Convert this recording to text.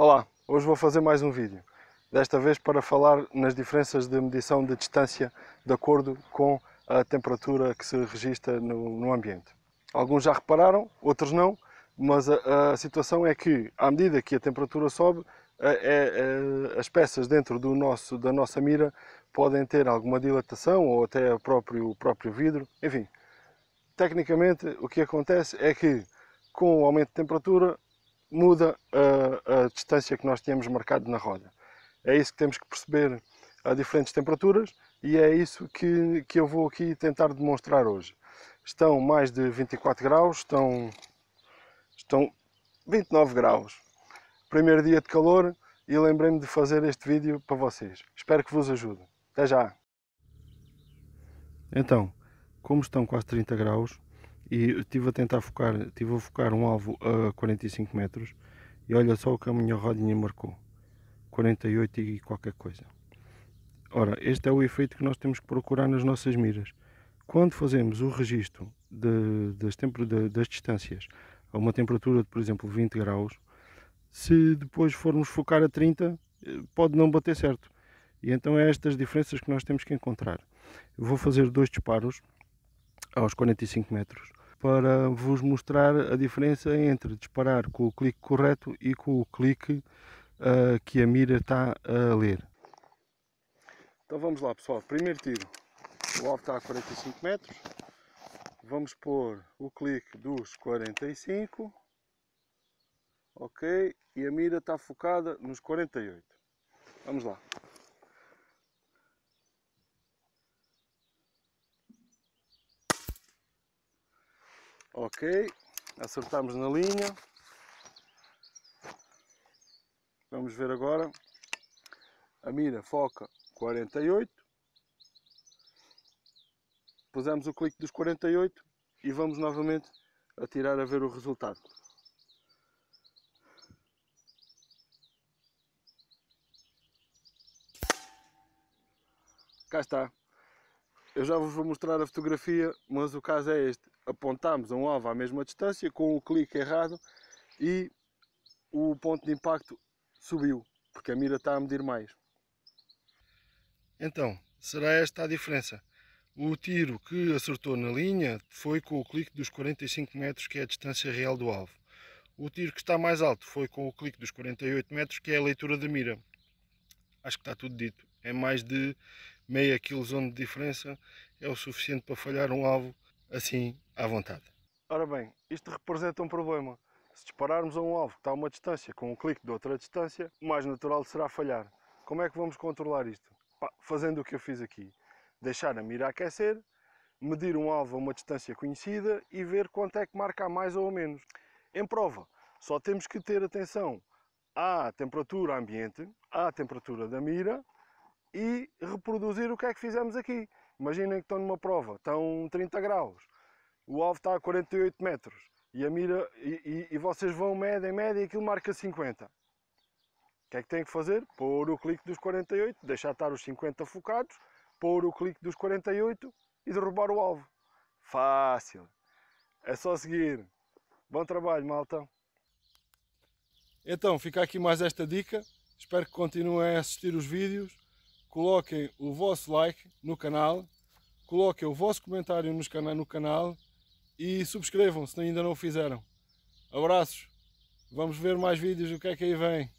Olá, hoje vou fazer mais um vídeo, desta vez para falar nas diferenças de medição de distância de acordo com a temperatura que se registra no, no ambiente. Alguns já repararam, outros não, mas a, a, situação é que à medida que a temperatura sobe, a, a, é, é, as peças dentro do nosso, da nossa mira podem ter alguma dilatação ou até o próprio, o próprio vidro, enfim. Tecnicamente o que acontece é que com o aumento de temperatura muda a, a distância que nós tínhamos marcado na roda. É isso que temos que perceber a diferentes temperaturas e é isso que, que eu vou aqui tentar demonstrar hoje. Estão mais de 24 graus, estão, estão 29 graus. Primeiro dia de calor e lembrei-me de fazer este vídeo para vocês. Espero que vos ajude. Até já! Então, como estão quase 30 graus, e estive a tentar focar, estive a focar um alvo a 45 metros e olha só o que a minha rodinha marcou 48 e qualquer coisa ora, este é o efeito que nós temos que procurar nas nossas miras quando fazemos o registro de, das, tempo, de, das distâncias a uma temperatura de por exemplo 20 graus se depois formos focar a 30 eh, pode não bater certo e então é estas diferenças que nós temos que encontrar eu vou fazer dois disparos aos 45 metros para vos mostrar a diferença entre disparar com o clique correto e com o clique uh, que a mira está a ler. Então vamos lá pessoal, primeiro tiro, o alvo está a 45 metros, vamos pôr o clique dos 45, ok, e a mira está focada nos 48. Vamos lá. Ok, acertamos na linha. Vamos ver agora. A mira foca 48. Pusemos o clique dos 48 e vamos novamente atirar a ver o resultado. Cá está. Eu já vos vou mostrar a fotografia, mas o caso é este. Apontámos um alvo à mesma distância, com o clique errado, e o ponto de impacto subiu, porque a mira está a medir mais. Então, será esta a diferença? O tiro que acertou na linha foi com o clique dos 45 metros, que é a distância real do alvo. O tiro que está mais alto foi com o clique dos 48 metros, que é a leitura da mira. Acho que está tudo dito. É mais de meia quilozão de diferença é o suficiente para falhar um alvo assim à vontade. Ora bem, isto representa um problema. Se dispararmos a um alvo que está a uma distância com um clique de outra distância, o mais natural será falhar. Como é que vamos controlar isto? Pá, fazendo o que eu fiz aqui. Deixar a mira aquecer, medir um alvo a uma distância conhecida e ver quanto é que marca a mais ou a menos. Em prova, só temos que ter atenção à temperatura ambiente, à temperatura da mira e reproduzir o que é que fizemos aqui. Imaginem que estão numa prova, estão 30 graus, o alvo está a 48 metros e a mira e, e, e vocês vão média em média e aquilo marca 50. O que é que têm que fazer? Pôr o clique dos 48, deixar estar os 50 focados, pôr o clique dos 48 e derrubar o alvo. Fácil. É só seguir. Bom trabalho, malta. Então, fica aqui mais esta dica. Espero que continuem a assistir os vídeos coloquem o vosso like no canal, coloquem o vosso comentário nos no canal e subscrevam se ainda não o fizeram. Abraços, vamos ver mais vídeos, o que é que aí vem.